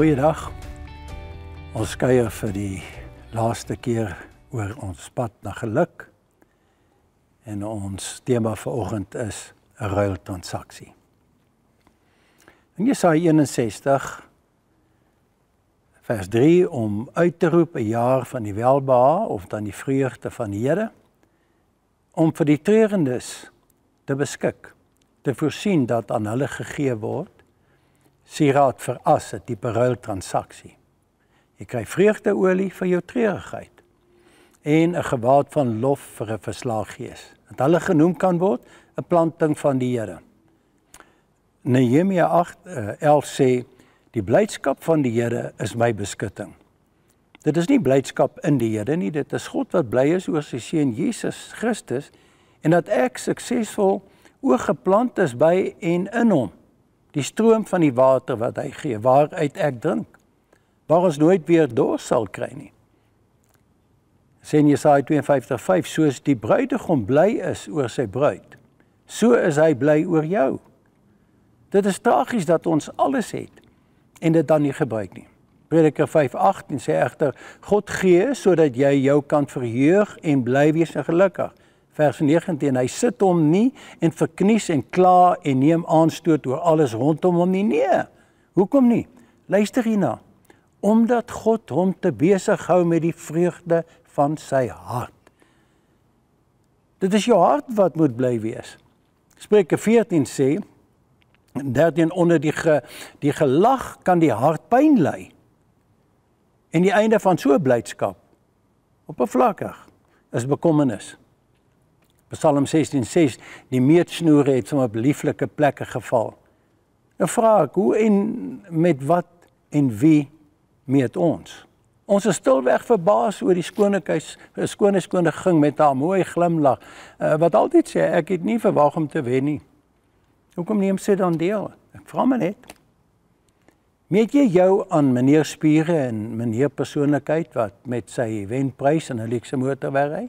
Goeiedag. Ons kuier vir die laaste keer oor ons pad na geluk. En ons tema vanoggend is 'n ruiltransaksie. In Jesaja 61 vers 3 om uit te roep 'n jaar van die welbehae of dan die vreugde van die Here om vir die treurendes te beskik, te voorsien dat aan hulle gegee word sieraad vir as 'n tipe ruiltransaksie. Jy kry vreugdeolie vir jou treurigheid en 'n gewaad van lof vir 'n verslaag gees. Dat hulle genoem kan word 'n planting van die Here. Nehemia 8:11 eh, sê die blydskap van die Here is my beskutting. Dit is nie blydskap in die Here nie, dit is God wat bly is oor sy seun Jesus Christus en dat ek suksesvol oorgeplant is by en in hom die stroom van die water wat hy gee, waaruit ek drink, waar ons nooit weer dors sal kry nie. Sien Jesaja 52:5 soos die bruidegom bly is oor sy bruid, so is hy bly oor jou. Dit is tragies dat ons alles het en dit dan nie gebruik nie. Prediker 5:18 sê egter God gee sodat jy jou kan verheug en bly wees en gelukkig vers 19 hy sit hom nie en verknies en kla en neem aanstoot oor alles rondom hom nie nee hoekom nie luister hierna omdat god hom te besig hou met die vreugde van sy hart dit is jou hart wat moet bly wees spreuke 14 sê daarin onder die ge, die gelag kan die hart pyn lei en die einde van so blydskap oppervlakkig is bekommernis Psalm 16:6 die meetsnoere het sommer op lieflike plekke geval. Nou vra ek, hoe en met wat en wie meet ons? Ons is stilweg verbaas oor die skoonheid, skone skone ging met haar mooi glimlag eh, wat altyd sê ek het nie verwag om te wen nie. Hoekom neem sy dan deel? Ek vra my net. Meet jy jou aan meneer Spiere en meneer persoonlikheid wat met sy wenprys en 'n luxe motor ry?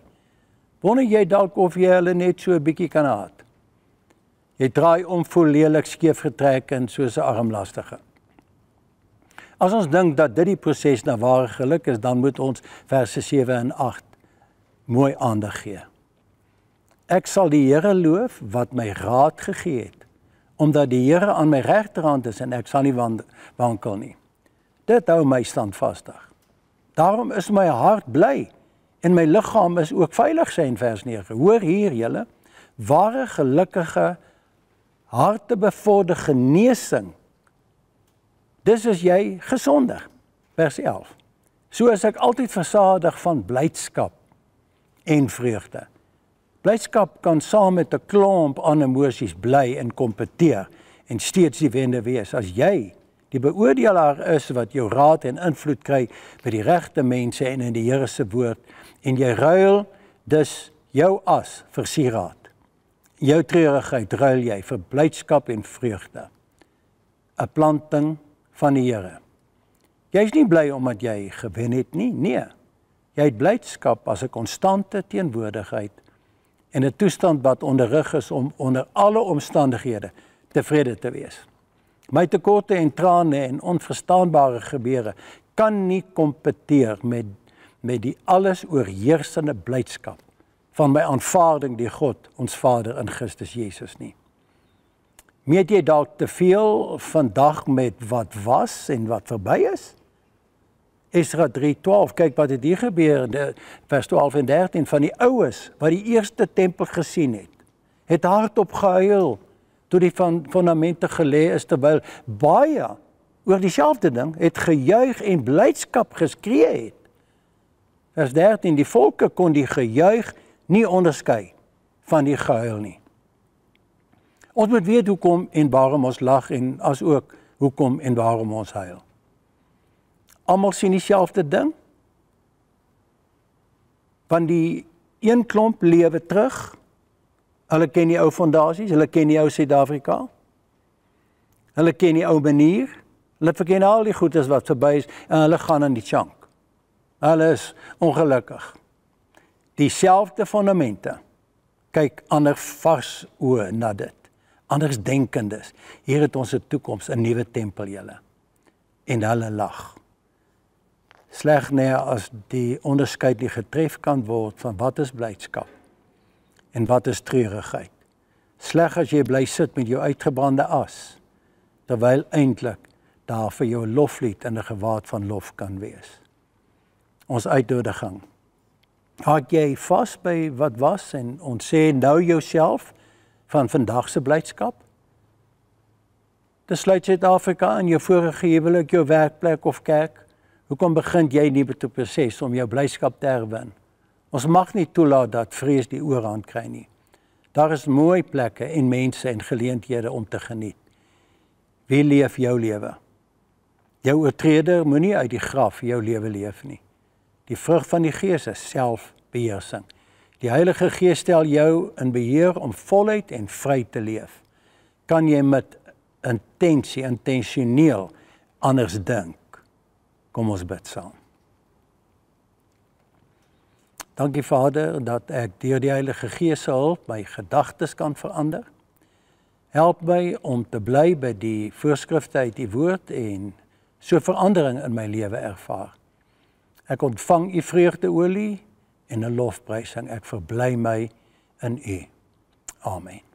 Wonder jy dalk of jy hulle net so 'n bietjie kan haat? Jy draai om volledig skeef getrek en soos 'n armlastige. As ons dink dat dit die proses na ware geluk is, dan moet ons verse 7 en 8 mooi aandag gee. Ek sal die Here loof wat my raad gegee het, omdat die Here aan my regterhand is en ek sal nie wankel nie. Dit hou my standvastig. Daarom is my hart bly en my liggaam is ook veilig sê in vers 9. Hoor hier julle, ware gelukkige hartebevorderde genesing. Dis as jy gesonder. Vers 11. So as ek altyd versadig van blydskap en vreugde. Blydskap kan saam met 'n klomp ander emosies bly en kompeteer en steeds die wende wees as jy die beoordelaar is wat jou raad en invloed kry by die regte mense en in die Here se woord en jy ruil dus jou as vir sieraad. Jou treurigheid ruil jy vir blydskap en vreugde. 'n Planting van die Here. Jy's nie bly omdat jy gewen het nie. Nee. Jy het blydskap as 'n konstante teenwoordigheid en 'n toestand wat onderrig is om onder alle omstandighede tevrede te wees. My tekorte en trane en onverstaanbare gebeure kan nie kompeteer met met die alles oorheersende blydskap van my aanvaarding deur God, ons Vader in Christus Jesus nie. Meet jy dalk te veel vandag met wat was en wat verby is? Esra 3:12 kyk wat het hier gebeur in vers 12 en 13 van die oues wat die eerste tempel gesien het het hardop gehuil toe die van fondamente gelê is terwyl baie oor dieselfde ding het gejuig en blydskap geskree het Vers 13: Die volke kon die gejuig nie onderskei van die gehuil nie. Ons moet weet hoekom en waarom ons lag en as ook hoekom en waarom ons huil. Almal sien dieselfde ding. Van die een klomp lewe terug. Hulle ken die ou fondasies, hulle ken die ou Suid-Afrika. Hulle ken die ou manier. Hulle verken al die goedes wat verby is en hulle gaan in die chunk. Hulle is ongelukkig. Dieselfde fundamente kyk ander vars oë na dit. Anders denkendes. Hier het ons 'n toekoms, 'n nuwe tempel julle. En hulle lag. Sleg nê nee, as die onderskeid nie getref kan word van wat is blydskap en wat is treurigheid. Sleg as jy bly sit met jou uitgebrande as terwyl eintlik daar vir jou loflied in 'n gewaad van lof kan wees ons uitnodiging. Haak jy vas by wat was en ons sê nou jouself van vandag se blydskap? Desluit Suid-Afrika in jou vorige huwelik, jou werkplek of kerk, hoekom begin jy nie met 'n proses om jou blydskap te herwin? Ons mag nie toelaat dat vrees die oorhand kry nie. Daar is mooi plekke en mense en geleenthede om te geniet. Wie leef jou lewe? Jou oortreder moenie uit die graf jou lewe leef nie. Die vrug van die Gees is selfbeheersing. Die Heilige Gees stel jou in beheer om voluit en vry te leef. Kan jy met intensie intentioneel anders dink? Kom ons bid saam. Dankie Vader dat ek deur die Heilige Gees se hulp my gedagtes kan verander. Help my om te bly by die voorskrifte uit U woord en so verandering in my lewe ervaar. Ek ontvang u vreugdeolie en 'n lofprysing. Ek verbly my in u. Amen.